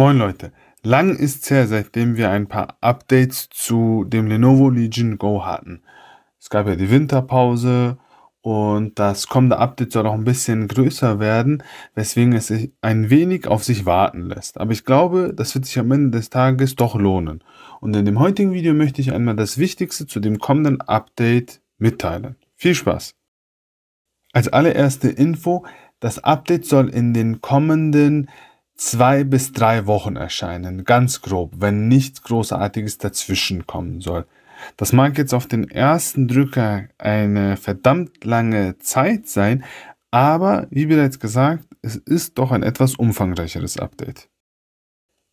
Moin Leute, lang ist es her, seitdem wir ein paar Updates zu dem Lenovo Legion Go hatten. Es gab ja die Winterpause und das kommende Update soll auch ein bisschen größer werden, weswegen es sich ein wenig auf sich warten lässt. Aber ich glaube, das wird sich am Ende des Tages doch lohnen. Und in dem heutigen Video möchte ich einmal das Wichtigste zu dem kommenden Update mitteilen. Viel Spaß! Als allererste Info, das Update soll in den kommenden zwei bis drei Wochen erscheinen, ganz grob, wenn nichts Großartiges dazwischen kommen soll. Das mag jetzt auf den ersten Drücker eine verdammt lange Zeit sein, aber wie bereits gesagt, es ist doch ein etwas umfangreicheres Update.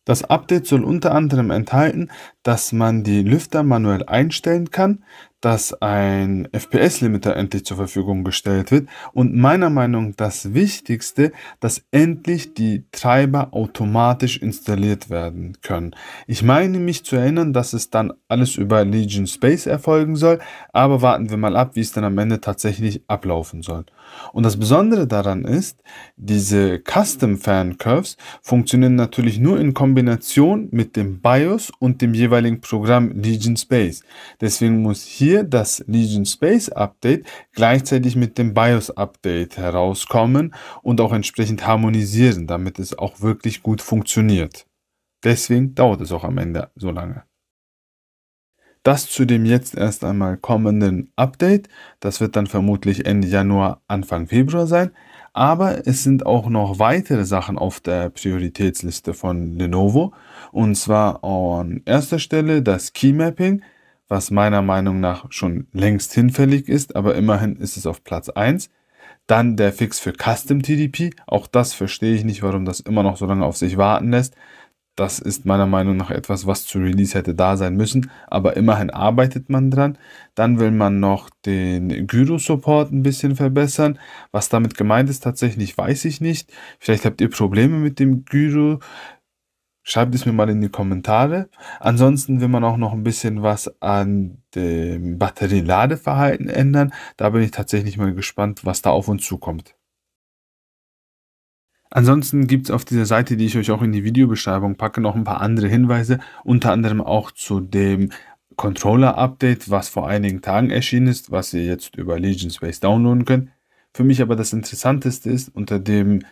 Das Update soll unter anderem enthalten, dass man die Lüfter manuell einstellen kann, dass ein FPS-Limiter endlich zur Verfügung gestellt wird und meiner Meinung nach das Wichtigste, dass endlich die Treiber automatisch installiert werden können. Ich meine mich zu erinnern, dass es dann alles über Legion Space erfolgen soll, aber warten wir mal ab, wie es dann am Ende tatsächlich ablaufen soll. Und das Besondere daran ist, diese Custom Fan Curves funktionieren natürlich nur in Kombination mit dem BIOS und dem jeweiligen Programm Legion Space. Deswegen muss hier hier das Legion Space Update gleichzeitig mit dem BIOS Update herauskommen und auch entsprechend harmonisieren, damit es auch wirklich gut funktioniert. Deswegen dauert es auch am Ende so lange. Das zu dem jetzt erst einmal kommenden Update, das wird dann vermutlich Ende Januar, Anfang Februar sein, aber es sind auch noch weitere Sachen auf der Prioritätsliste von Lenovo und zwar an erster Stelle das Key Mapping was meiner Meinung nach schon längst hinfällig ist, aber immerhin ist es auf Platz 1. Dann der Fix für Custom TDP. Auch das verstehe ich nicht, warum das immer noch so lange auf sich warten lässt. Das ist meiner Meinung nach etwas, was zu Release hätte da sein müssen, aber immerhin arbeitet man dran. Dann will man noch den Gyro-Support ein bisschen verbessern. Was damit gemeint ist, tatsächlich weiß ich nicht. Vielleicht habt ihr Probleme mit dem Gyro. Schreibt es mir mal in die Kommentare. Ansonsten will man auch noch ein bisschen was an dem Batterieladeverhalten ändern. Da bin ich tatsächlich mal gespannt, was da auf uns zukommt. Ansonsten gibt es auf dieser Seite, die ich euch auch in die Videobeschreibung packe, noch ein paar andere Hinweise, unter anderem auch zu dem Controller-Update, was vor einigen Tagen erschienen ist, was ihr jetzt über Legion Space downloaden könnt. Für mich aber das Interessanteste ist unter dem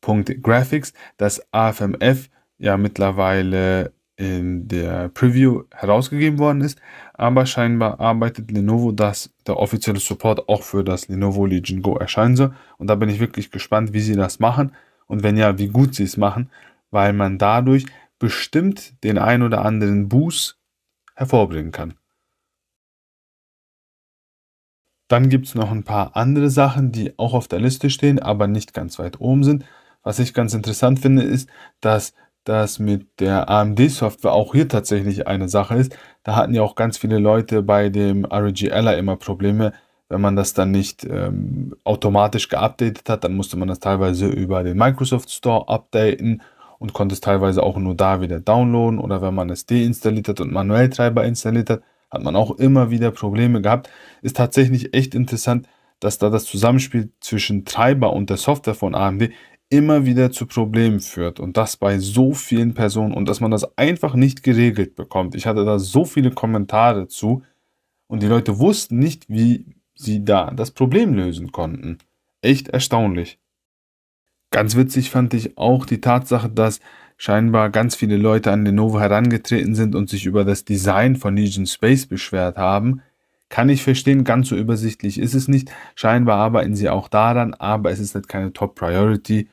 Punkt Graphics, dass AFMF ja mittlerweile in der Preview herausgegeben worden ist, aber scheinbar arbeitet Lenovo, dass der offizielle Support auch für das Lenovo Legion Go erscheinen soll. Und da bin ich wirklich gespannt, wie sie das machen und wenn ja, wie gut sie es machen, weil man dadurch bestimmt den ein oder anderen Boost hervorbringen kann. Dann gibt es noch ein paar andere Sachen, die auch auf der Liste stehen, aber nicht ganz weit oben sind. Was ich ganz interessant finde, ist, dass das mit der AMD-Software auch hier tatsächlich eine Sache ist. Da hatten ja auch ganz viele Leute bei dem ROG immer Probleme, wenn man das dann nicht ähm, automatisch geupdatet hat, dann musste man das teilweise über den Microsoft Store updaten und konnte es teilweise auch nur da wieder downloaden oder wenn man es deinstalliert hat und manuell Treiber installiert hat, hat man auch immer wieder Probleme gehabt. Ist tatsächlich echt interessant, dass da das Zusammenspiel zwischen Treiber und der Software von AMD immer wieder zu Problemen führt und das bei so vielen Personen und dass man das einfach nicht geregelt bekommt. Ich hatte da so viele Kommentare zu und die Leute wussten nicht, wie sie da das Problem lösen konnten. Echt erstaunlich. Ganz witzig fand ich auch die Tatsache, dass scheinbar ganz viele Leute an Lenovo herangetreten sind und sich über das Design von Legion Space beschwert haben, kann ich verstehen, ganz so übersichtlich ist es nicht. Scheinbar arbeiten sie auch daran, aber es ist halt keine Top Priority.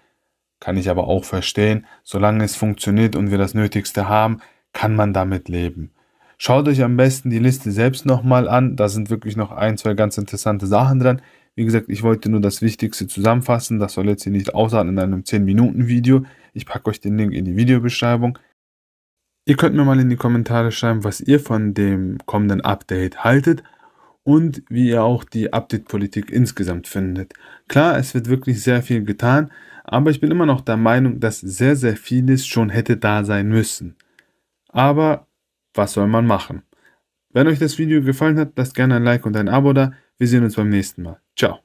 Kann ich aber auch verstehen. Solange es funktioniert und wir das Nötigste haben, kann man damit leben. Schaut euch am besten die Liste selbst nochmal an. Da sind wirklich noch ein, zwei ganz interessante Sachen dran. Wie gesagt, ich wollte nur das Wichtigste zusammenfassen. Das soll jetzt hier nicht aussahen in einem 10-Minuten-Video. Ich packe euch den Link in die Videobeschreibung. Ihr könnt mir mal in die Kommentare schreiben, was ihr von dem kommenden Update haltet und wie ihr auch die Update-Politik insgesamt findet. Klar, es wird wirklich sehr viel getan, aber ich bin immer noch der Meinung, dass sehr, sehr vieles schon hätte da sein müssen. Aber was soll man machen? Wenn euch das Video gefallen hat, lasst gerne ein Like und ein Abo da. Wir sehen uns beim nächsten Mal. Ciao.